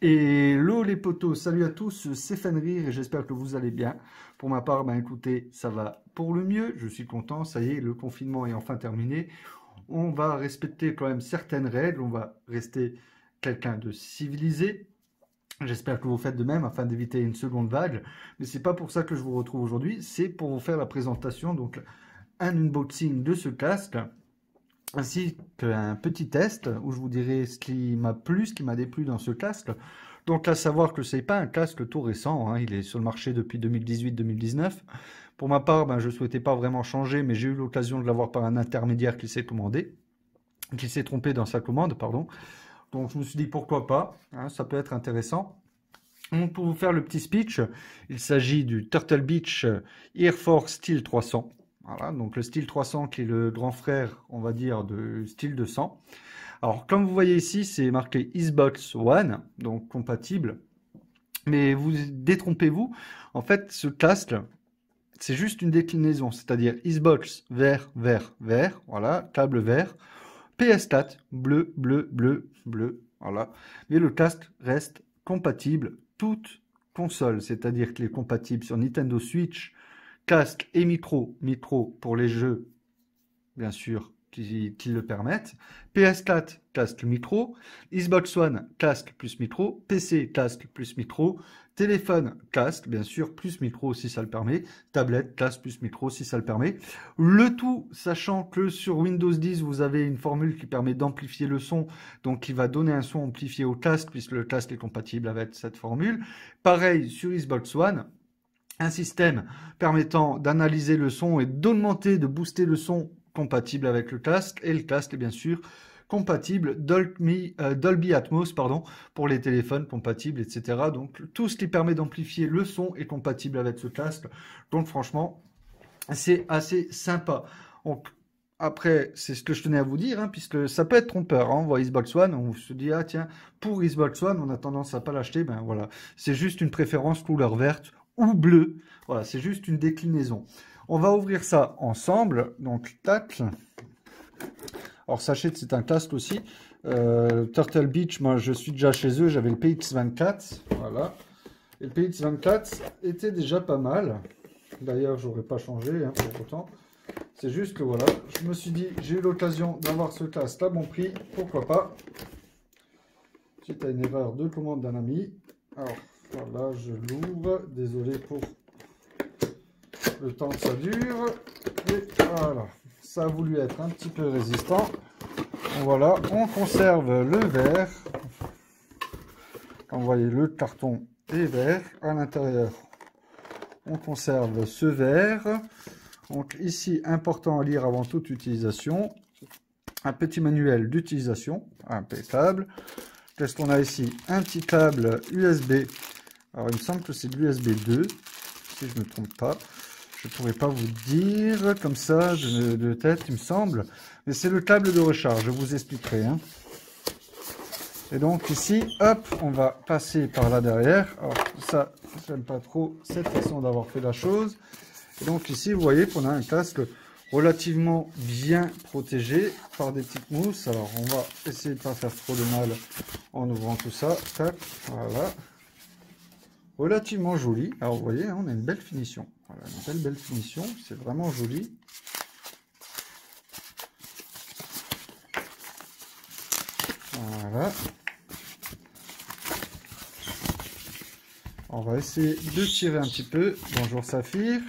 Et l'eau les potos, salut à tous, c'est Fenrir et j'espère que vous allez bien. Pour ma part, ben écoutez, ça va pour le mieux, je suis content, ça y est, le confinement est enfin terminé. On va respecter quand même certaines règles, on va rester quelqu'un de civilisé. J'espère que vous faites de même afin d'éviter une seconde vague, mais c'est pas pour ça que je vous retrouve aujourd'hui, c'est pour vous faire la présentation, donc un unboxing de ce casque ainsi qu'un petit test où je vous dirai ce qui m'a plu, ce qui m'a déplu dans ce casque. Donc à savoir que ce n'est pas un casque tout récent, hein, il est sur le marché depuis 2018-2019. Pour ma part, ben, je ne souhaitais pas vraiment changer, mais j'ai eu l'occasion de l'avoir par un intermédiaire qui s'est commandé, qui s'est trompé dans sa commande, pardon. Donc je me suis dit pourquoi pas, hein, ça peut être intéressant. pour vous faire le petit speech, il s'agit du Turtle Beach Air Force Steel 300. Voilà, donc le style 300 qui est le grand frère, on va dire, de style 200. Alors, comme vous voyez ici, c'est marqué Xbox One, donc compatible. Mais vous détrompez-vous, en fait, ce casque, c'est juste une déclinaison, c'est-à-dire Xbox vert, vert, vert, voilà, câble vert, PS4 bleu, bleu, bleu, bleu, voilà. Mais le casque reste compatible toute console, c'est-à-dire qu'il est compatible sur Nintendo Switch, casque et micro, micro pour les jeux, bien sûr, qui, le permettent. PS4, casque micro. Xbox One, casque plus micro. PC, casque plus micro. Téléphone, casque, bien sûr, plus micro si ça le permet. Tablette, casque plus micro si ça le permet. Le tout, sachant que sur Windows 10, vous avez une formule qui permet d'amplifier le son, donc qui va donner un son amplifié au casque, puisque le casque est compatible avec cette formule. Pareil sur Xbox One, un système permettant d'analyser le son et d'augmenter, de booster le son compatible avec le casque. Et le casque est bien sûr compatible euh, Dolby, Atmos pardon, pour les téléphones compatibles, etc. Donc tout ce qui permet d'amplifier le son est compatible avec ce casque. Donc franchement, c'est assez sympa. Donc, après, c'est ce que je tenais à vous dire, hein, puisque ça peut être trompeur. Hein. on voit Xbox One, on se dit, ah tiens, pour Xbox One, on a tendance à pas l'acheter. Ben voilà, c'est juste une préférence couleur verte ou bleu. Voilà, c'est juste une déclinaison. On va ouvrir ça ensemble. Donc, tac. Alors, sachez que c'est un casque aussi. Euh, Turtle Beach, moi, je suis déjà chez eux. J'avais le PX24. Voilà. Et le PX24 était déjà pas mal. D'ailleurs, j'aurais pas changé hein, pour autant. C'est juste que voilà, je me suis dit, j'ai eu l'occasion d'avoir ce casque à bon prix. Pourquoi pas c'est à une erreur de commande d'un ami. Alors, voilà, je l'ouvre. Désolé pour le temps que ça dure. Et voilà, ça a voulu être un petit peu résistant. Voilà, on conserve le verre. Vous voyez, le carton est vert. À l'intérieur, on conserve ce verre. Donc ici, important à lire avant toute utilisation. Un petit manuel d'utilisation, impeccable. Qu'est-ce qu'on a ici Un petit câble USB alors, il me semble que c'est de l'USB 2, si je ne me trompe pas. Je ne pourrais pas vous dire comme ça de, tête, il me semble. Mais c'est le câble de recharge, je vous expliquerai. Hein. Et donc ici, hop, on va passer par là derrière. Alors ça, je j'aime pas trop cette façon d'avoir fait la chose. Et donc ici, vous voyez qu'on a un casque relativement bien protégé par des petites mousses. Alors on va essayer de ne pas faire trop de mal en ouvrant tout ça. Tac, voilà relativement joli. Alors vous voyez, hein, on a une belle finition. Voilà, une belle belle finition, c'est vraiment joli. Voilà. On va essayer de tirer un petit peu. Bonjour Saphir.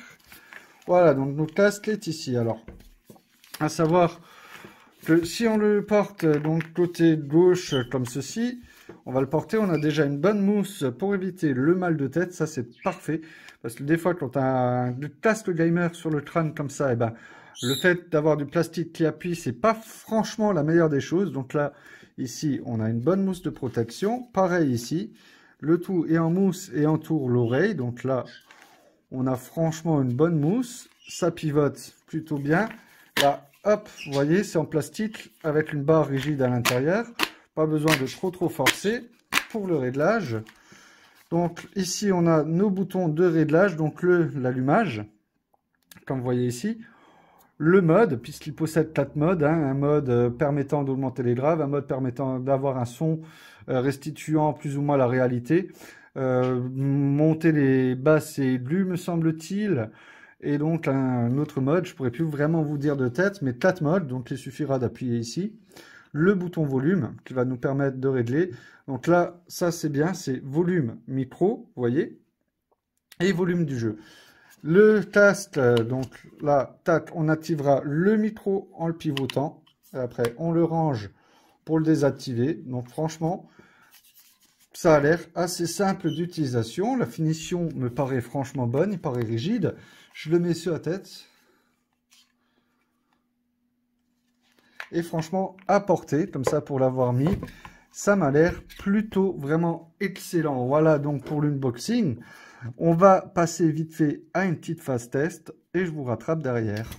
Voilà, donc notre casque est ici. Alors, à savoir que si on le porte donc côté gauche comme ceci, on va le porter, on a déjà une bonne mousse pour éviter le mal de tête, ça c'est parfait. Parce que des fois quand as un casque gamer sur le crâne comme ça, et eh ben, le fait d'avoir du plastique qui appuie, c'est pas franchement la meilleure des choses. Donc là, ici, on a une bonne mousse de protection. Pareil ici, le tout est en mousse et entoure l'oreille. Donc là, on a franchement une bonne mousse. Ça pivote plutôt bien. Là, hop, vous voyez, c'est en plastique avec une barre rigide à l'intérieur besoin de trop trop forcer pour le réglage. Donc ici, on a nos boutons de réglage, donc le l'allumage, comme vous voyez ici. Le mode, puisqu'il possède quatre modes, hein, un mode euh, permettant d'augmenter les graves, un mode permettant d'avoir un son euh, restituant plus ou moins la réalité, euh, monter les basses et blues me semble-t-il, et donc un autre mode, je pourrais plus vraiment vous dire de tête, mais quatre modes, donc il suffira d'appuyer ici le bouton volume qui va nous permettre de régler. Donc là, ça c'est bien, c'est volume micro, vous voyez, et volume du jeu. Le tast, euh, donc là, tac, on activera le micro en le pivotant. Après, on le range pour le désactiver. Donc franchement, ça a l'air assez simple d'utilisation. La finition me paraît franchement bonne, il paraît rigide. Je le mets sur la tête. Et franchement, à portée, comme ça pour l'avoir mis, ça m'a l'air plutôt vraiment excellent. Voilà donc pour l'unboxing. On va passer vite fait à une petite phase test et je vous rattrape derrière.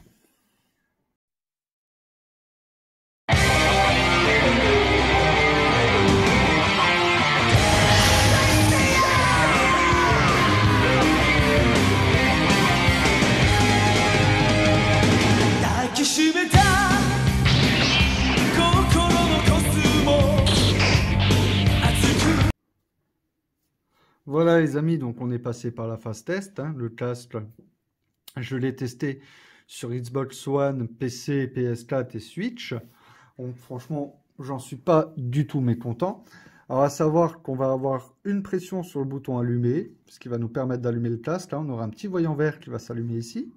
donc on est passé par la phase test. Hein, le casque je l'ai testé sur Xbox One, PC, PS4 et Switch. Donc franchement, j'en suis pas du tout mécontent. Alors à savoir qu'on va avoir une pression sur le bouton allumé, ce qui va nous permettre d'allumer le casque. Là, hein. on aura un petit voyant vert qui va s'allumer ici.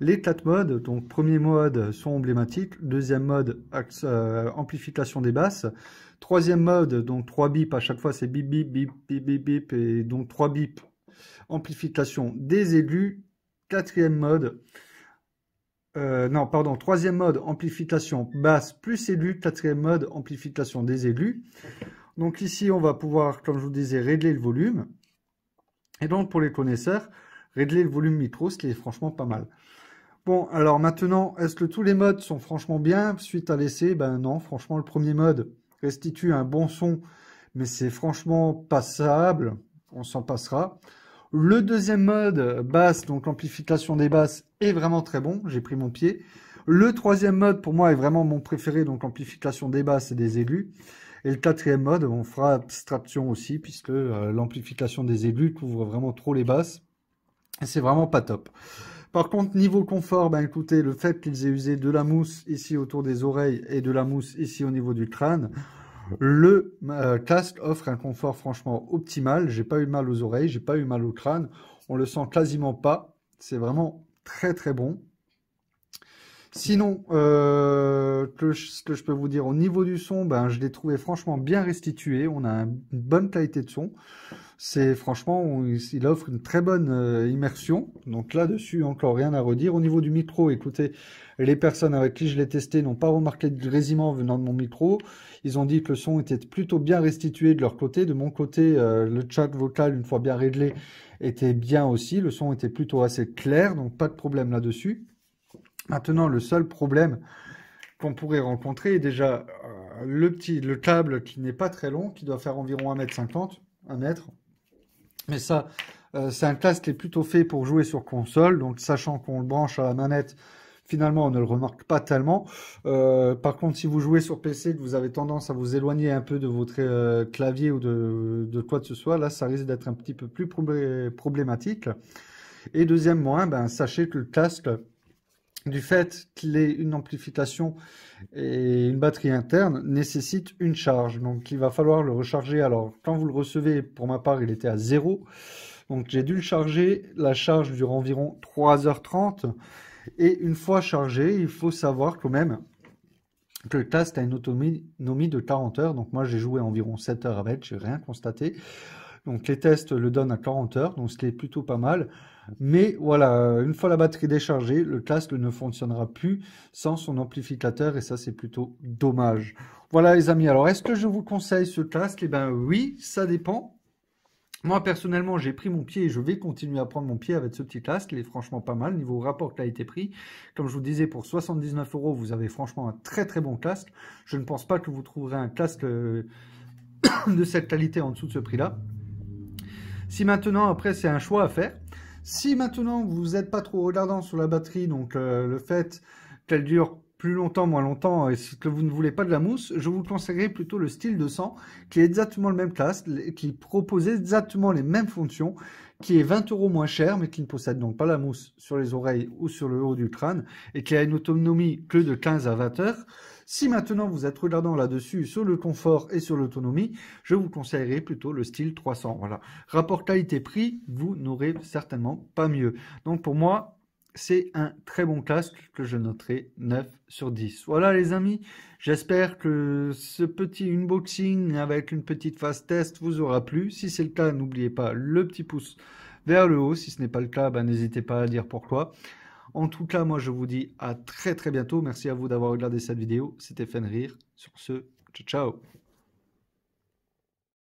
Les quatre modes, donc premier mode sont emblématiques, deuxième mode euh, amplification des basses, troisième mode donc trois bips, à chaque fois c'est bip bip bip bip bip bip et donc trois bips amplification des aigus, quatrième mode euh, non, pardon, troisième mode, amplification basse plus élus. quatrième mode, amplification des aigus. Donc ici, on va pouvoir, comme je vous disais, régler le volume. Et donc, pour les connaisseurs, régler le volume micro, ce qui est franchement pas mal. Bon, alors maintenant, est-ce que tous les modes sont franchement bien suite à l'essai Ben non, franchement, le premier mode restitue un bon son, mais c'est franchement passable. On s'en passera. Le deuxième mode, basse, donc l'amplification des basses, est vraiment très bon. J'ai pris mon pied. Le troisième mode, pour moi, est vraiment mon préféré, donc l'amplification des basses et des aigus. Et le quatrième mode, on fera abstraction aussi, puisque euh, l'amplification des aigus couvre vraiment trop les basses. Et c'est vraiment pas top. Par contre, niveau confort, ben, écoutez, le fait qu'ils aient usé de la mousse ici autour des oreilles et de la mousse ici au niveau du crâne, le euh, casque offre un confort franchement optimal. J'ai pas eu mal aux oreilles, j'ai pas eu mal au crâne. On le sent quasiment pas. C'est vraiment très très bon. Sinon, euh, ce que je peux vous dire au niveau du son, ben, je l'ai trouvé franchement bien restitué. On a une bonne qualité de son. C'est franchement, il offre une très bonne euh, immersion. Donc là-dessus, encore rien à redire. Au niveau du micro, écoutez, les personnes avec qui je l'ai testé n'ont pas remarqué de grésillement venant de mon micro. Ils ont dit que le son était plutôt bien restitué de leur côté. De mon côté, euh, le chat vocal, une fois bien réglé, était bien aussi. Le son était plutôt assez clair, donc pas de problème là-dessus. Maintenant, le seul problème qu'on pourrait rencontrer est déjà euh, le petit, le câble qui n'est pas très long, qui doit faire environ 1m50, 1 mètre. Mais ça, euh, c'est un casque qui est plutôt fait pour jouer sur console, donc sachant qu'on le branche à la manette, finalement on ne le remarque pas tellement. Euh, par contre, si vous jouez sur PC, que vous avez tendance à vous éloigner un peu de votre clavier ou de, quoi que ce soit, là ça risque d'être un petit peu plus problématique. Et deuxièmement, hein, ben, sachez que le casque du fait qu'il ait une amplification et une batterie interne, nécessite une charge. Donc il va falloir le recharger. Alors quand vous le recevez, pour ma part, il était à zéro. Donc j'ai dû le charger. La charge dure environ 3h30. Et une fois chargé, il faut savoir quand même que le test a une autonomie de 40 heures. Donc moi j'ai joué environ 7 heures avec, j'ai rien constaté. Donc les tests le donnent à 40 heures, donc ce qui est plutôt pas mal. Mais voilà, une fois la batterie déchargée, le casque ne fonctionnera plus sans son amplificateur et ça c'est plutôt dommage. Voilà les amis, alors est-ce que je vous conseille ce casque Eh bien oui, ça dépend. Moi personnellement, j'ai pris mon pied et je vais continuer à prendre mon pied avec ce petit casque. Il est franchement pas mal niveau rapport qualité prix. Comme je vous disais, pour 79 euros, vous avez franchement un très très bon casque. Je ne pense pas que vous trouverez un casque de cette qualité en dessous de ce prix-là. Si maintenant, après, c'est un choix à faire, si maintenant vous n'êtes pas trop regardant sur la batterie, donc euh, le fait qu'elle dure longtemps, moins longtemps, et que vous ne voulez pas de la mousse, je vous conseillerais plutôt le style 200 qui est exactement le même classe, qui propose exactement les mêmes fonctions, qui est 20 euros moins cher, mais qui ne possède donc pas la mousse sur les oreilles ou sur le haut du crâne, et qui a une autonomie que de 15 à 20 heures. Si maintenant vous êtes regardant là-dessus sur le confort et sur l'autonomie, je vous conseillerais plutôt le style 300. Voilà. Rapport qualité-prix, vous n'aurez certainement pas mieux. Donc pour moi, c'est un très bon casque que je noterai 9 sur 10. Voilà les amis, j'espère que ce petit unboxing avec une petite phase test vous aura plu. Si c'est le cas, n'oubliez pas le petit pouce vers le haut. Si ce n'est pas le cas, ben, n'hésitez pas à dire pourquoi. En tout cas, moi je vous dis à très très bientôt. Merci à vous d'avoir regardé cette vidéo. C'était Fenrir. Sur ce, ciao ciao